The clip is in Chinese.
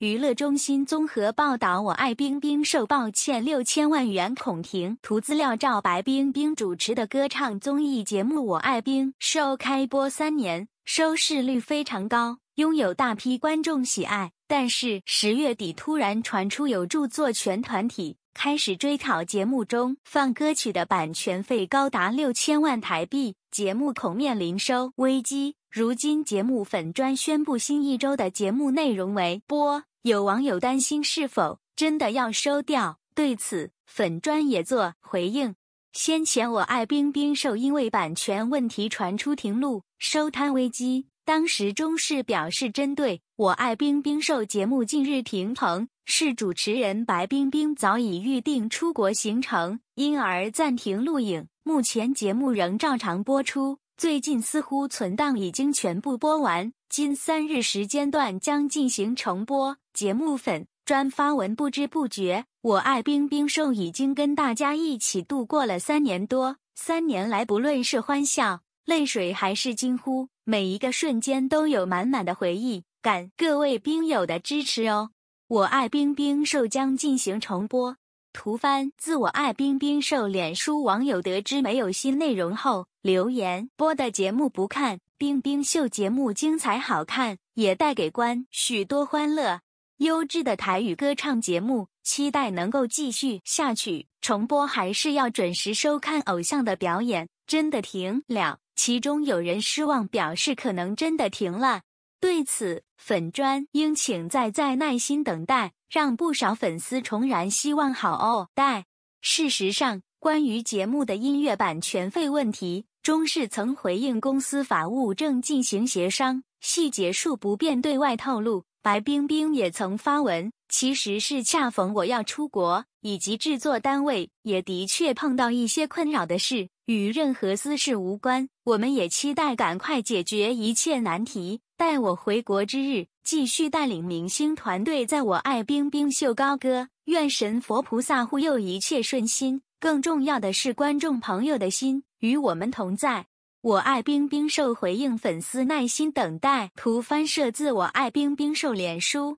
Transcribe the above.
娱乐中心综合报道：我爱冰冰受抱歉六千万元孔婷图资料照，白冰冰主持的歌唱综艺节目《我爱冰 show》开播三年，收视率非常高，拥有大批观众喜爱。但是十月底突然传出有著作权团体开始追讨节目中放歌曲的版权费，高达六千万台币，节目恐面临收危机。如今节目粉砖宣布新一周的节目内容为播，有网友担心是否真的要收掉。对此，粉砖也做回应。先前《我爱冰冰》受因为版权问题传出停录、收摊危机，当时中视表示针对《我爱冰冰》受节目近日停棚，是主持人白冰冰早已预定出国行程，因而暂停录影。目前节目仍照常播出。最近似乎存档已经全部播完，今三日时间段将进行重播。节目粉专发文，不知不觉，我爱冰冰兽已经跟大家一起度过了三年多。三年来，不论是欢笑、泪水还是惊呼，每一个瞬间都有满满的回忆感。各位冰友的支持哦，我爱冰冰兽将进行重播。图翻自我爱冰冰瘦脸书网友得知没有新内容后留言：播的节目不看，冰冰秀节目精彩好看，也带给观许多欢乐。优质的台语歌唱节目，期待能够继续下去。重播还是要准时收看偶像的表演，真的停了。其中有人失望表示，可能真的停了。对此，粉砖应请再再耐心等待，让不少粉丝重燃希望。好哦，待。事实上，关于节目的音乐版权费问题，中视曾回应，公司法务正进行协商。细节数不便对外透露。白冰冰也曾发文，其实是恰逢我要出国，以及制作单位也的确碰到一些困扰的事，与任何私事无关。我们也期待赶快解决一切难题，待我回国之日，继续带领明星团队，在我爱冰冰秀高歌。愿神佛菩萨护佑一切顺心。更重要的是，观众朋友的心与我们同在。我爱冰冰兽回应粉丝：耐心等待。图翻摄自我爱冰冰兽脸书。